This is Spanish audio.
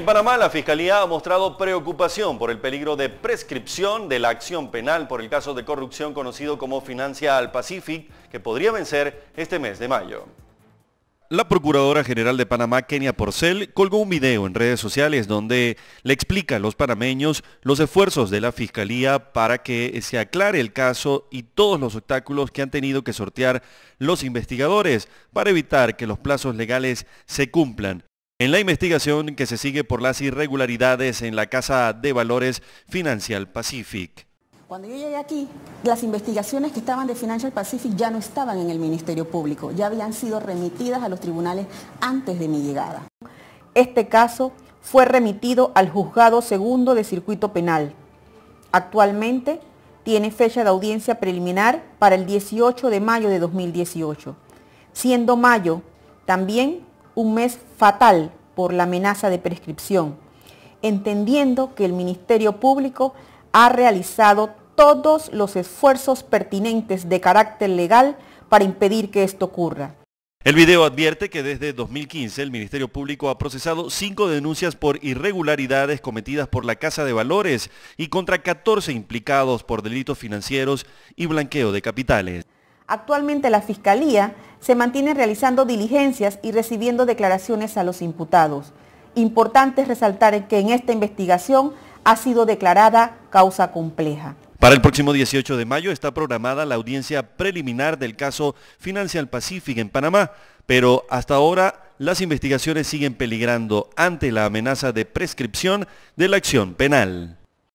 En Panamá, la Fiscalía ha mostrado preocupación por el peligro de prescripción de la acción penal por el caso de corrupción conocido como Financia al Pacific, que podría vencer este mes de mayo. La Procuradora General de Panamá, Kenia Porcel, colgó un video en redes sociales donde le explica a los panameños los esfuerzos de la Fiscalía para que se aclare el caso y todos los obstáculos que han tenido que sortear los investigadores para evitar que los plazos legales se cumplan en la investigación que se sigue por las irregularidades en la Casa de Valores Financial Pacific. Cuando yo llegué aquí, las investigaciones que estaban de Financial Pacific ya no estaban en el Ministerio Público, ya habían sido remitidas a los tribunales antes de mi llegada. Este caso fue remitido al juzgado segundo de circuito penal. Actualmente tiene fecha de audiencia preliminar para el 18 de mayo de 2018, siendo mayo también un mes fatal por la amenaza de prescripción, entendiendo que el Ministerio Público ha realizado todos los esfuerzos pertinentes de carácter legal para impedir que esto ocurra. El video advierte que desde 2015 el Ministerio Público ha procesado cinco denuncias por irregularidades cometidas por la Casa de Valores y contra 14 implicados por delitos financieros y blanqueo de capitales. Actualmente la Fiscalía se mantiene realizando diligencias y recibiendo declaraciones a los imputados. Importante resaltar que en esta investigación ha sido declarada causa compleja. Para el próximo 18 de mayo está programada la audiencia preliminar del caso Financial Pacific en Panamá, pero hasta ahora las investigaciones siguen peligrando ante la amenaza de prescripción de la acción penal.